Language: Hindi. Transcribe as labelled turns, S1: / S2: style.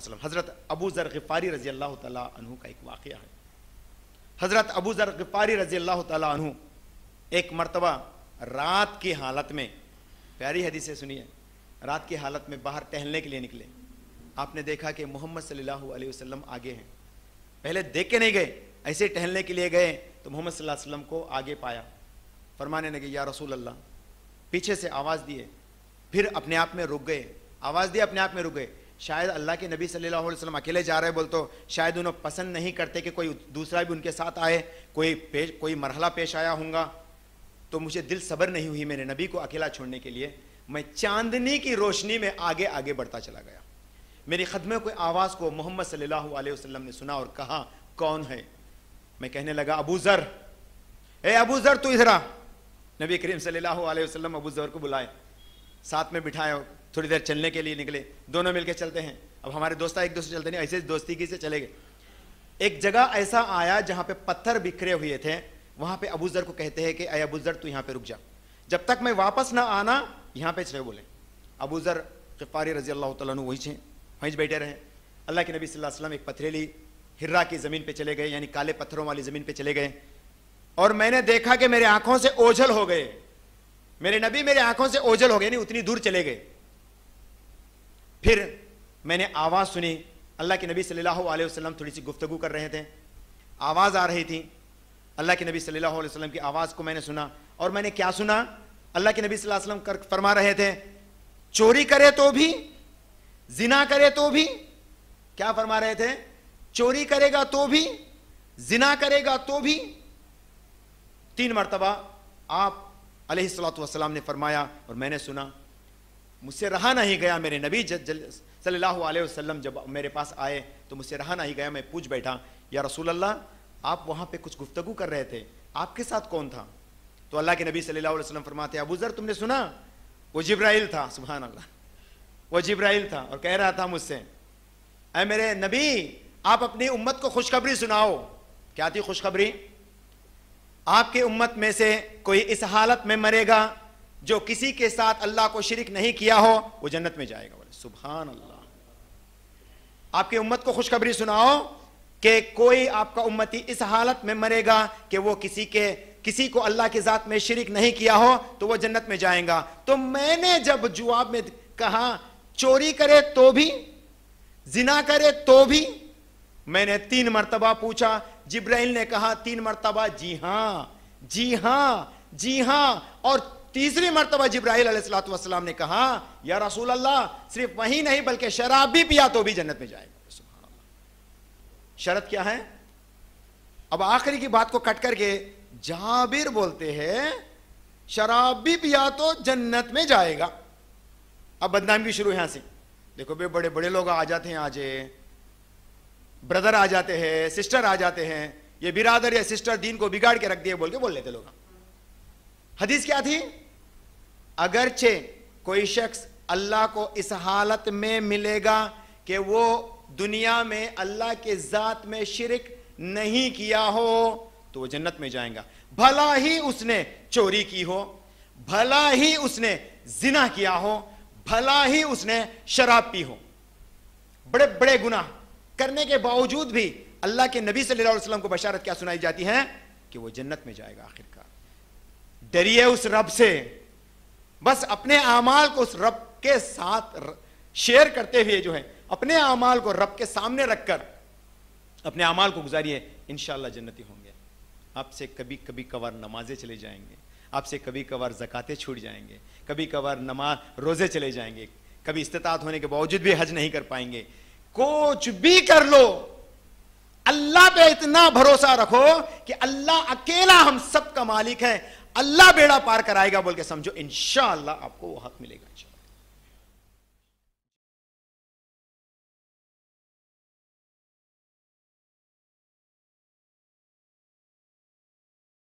S1: वसलम हज़रत अबू ज़र गफ़ारी रज़ी अल्लाह तु का एक वाक़ है हज़रत अबू ज़र गफ़ारी रज़ी अल्लाह तु एक मरतबा रात की हालत में प्यारी हदीसें सुनिए रात की हालत में बाहर टहलने के लिए निकले आपने देखा कि मोहम्मद सल्लल्लाहु अलैहि वसल्लम आगे हैं पहले देख के नहीं गए ऐसे टहलने के लिए गए तो मोहम्मद सल्लल्लाहु अलैहि वसल्लम को आगे पाया फरमाने लगे या रसूल अल्लाह पीछे से आवाज़ दिए फिर अपने आप में रुक गए आवाज़ दिए अपने आप में रुक गए शायद अल्लाह के नबी सल्लल्लाहु अलैहि वसल्लम अकेले जा रहे बोल तो शायद उन्हें पसंद नहीं करते कि कोई दूसरा भी उनके साथ आए कोई पेश कोई मरहला पेश आया होगा तो मुझे दिल सब्र नहीं हुई मेरे नबी को अकेला छोड़ने के लिए मैं चांदनी की रोशनी में आगे आगे बढ़ता चला गया मेरी खदमे को आवाज़ को मोहम्मद सल्लल्लाहु अलैहि वसल्लम ने सुना और कहा कौन है मैं कहने लगा अबू ज़र ए अबू ज़र तू इधरा नबी करीम सल्लल्लाहु अलैहि वसल्लम अबू ज़र को बुलाए साथ में बिठाए थोड़ी देर चलने के लिए निकले दोनों मिलकर चलते हैं अब हमारे दोस्त एक दूसरे चलते नहीं ऐसे दोस्ती की से चले गए एक जगह ऐसा आया जहाँ पे पत्थर बिखरे हुए थे वहाँ पे अबूजर को कहते हैं कि अय अबूजर तू यहाँ पे रुक जा जब तक मैं वापस ना आना यहाँ पे चले बोले अबूजर फारी रजी अल्लाह तु वहीं से वहीं बैठे रहे अल्लाह के नबी सल्लम एक पथरेली हिर्रा की ज़मीन पर चले गए यानी काले पत्थरों वाली ज़मीन पर चले गए और मैंने देखा कि मेरे आंखों से ओझल हो गए मेरे नबी मेरे आंखों से ओझल हो गए नहीं उतनी दूर चले गए फिर मैंने आवाज़ सुनी अल्लाह के नबी सल्लल्लाहु अलैहि वसल्लम थोड़ी सी गुफ्तु कर रहे थे आवाज़ आ रही थी अल्लाह के नबी सल्लल्लाहु अलैहि वसल्लम की आवाज़ को मैंने सुना और मैंने क्या सुना अल्लाह के नबी सल्लल्लाहु अलैहि वसल्लम कर फरमा रहे थे चोरी करे तो भी जिना करे तो भी क्या फरमा रहे थे चोरी करेगा तो भी जिना करेगा तो भी तीन मरतबा आप अलैहिस्सलाम ने फरमाया और मैंने सुना मुझसे रहा नहीं गया मेरे नबी सल्लल्लाहु अलैहि वसल्लम जब मेरे पास आए तो मुझसे रहा नहीं गया मैं पूछ बैठा या रसूल अल्लाह आप वहाँ पे कुछ गुफ्तगु कर रहे थे आपके साथ कौन था तो अल्लाह के नबी सल्लल्लाहु अलैहि वसल्लम फरमाते अबू ज़र तुमने सुना वो जिब्राइल था सुबहान अल्लाह वो जिब्राइल था और कह रहा था मुझसे अरे मेरे नबी आप अपनी उम्मत को खुशखबरी सुनाओ क्या थी खुशखबरी आपके उम्मत में से कोई इस हालत में मरेगा जो किसी के साथ अल्लाह को शरीक नहीं किया हो वो जन्नत में जाएगा बोले सुबहान अल्लाह आपकी उम्मत को खुशखबरी सुनाओ कि कोई आपका उम्मती इस हालत में मरेगा कि वो किसी के किसी को अल्लाह के साथ में शरीक नहीं किया हो तो वो जन्नत में जाएगा तो मैंने जब जवाब में कहा चोरी करे तो भी जिना करे तो भी मैंने तीन मरतबा पूछा जिब्राइल ने कहा तीन मरतबा जी हां जी हां जी हां और तीसरी मरतबा जब्राहिल सलाम ने कहा या रसूल अल्लाह सिर्फ वही नहीं बल्कि शराब भी पिया तो भी जन्नत में जाएगा शरत क्या है अब आखिरी की बात को कट करके जाबिर बोलते हैं शराब भी पिया तो जन्नत में जाएगा अब बदनामी भी शुरू है यहां से देखो भाई बड़े बड़े लोग आ जाते हैं आज ब्रदर आ जाते हैं सिस्टर आ जाते हैं ये बिरादर या सिस्टर दीन को बिगाड़ के रख दिए बोल के बोल लेते लोग हदीस क्या थी अगरचे कोई शख्स अल्लाह को इस हालत में मिलेगा कि वो दुनिया में अल्लाह के ज़ात में शिरक नहीं किया हो तो वो जन्नत में जाएगा भला ही उसने चोरी की हो भला ही उसने जिना किया हो भला ही उसने शराब पी हो बड़े बड़े गुनाह करने के बावजूद भी अल्लाह के नबी सल्लल्लाहु अलैहि वसल्लम को बशारत क्या सुनाई जाती है कि वो जन्नत में जाएगा आखिरकार डरिए उस रब से बस अपने अमाल को उस रब के साथ शेयर करते हुए जो है अपने अमाल को रब के सामने रखकर अपने अमाल को गुजारिए इन जन्नती होंगे आपसे कभी कभी कभार नमाजें चले जाएंगे आपसे कभी कभार जक़ातें छूट जाएंगे कभी कभार नमाज रोज़े चले जाएंगे कभी इस्तात होने के बावजूद भी हज नहीं कर पाएंगे कुछ भी कर लो अल्लाह पे इतना भरोसा रखो कि अल्लाह अकेला हम सब का मालिक है अल्लाह बेड़ा पार कराएगा बोल के समझो इनशाला आपको वो हक मिलेगा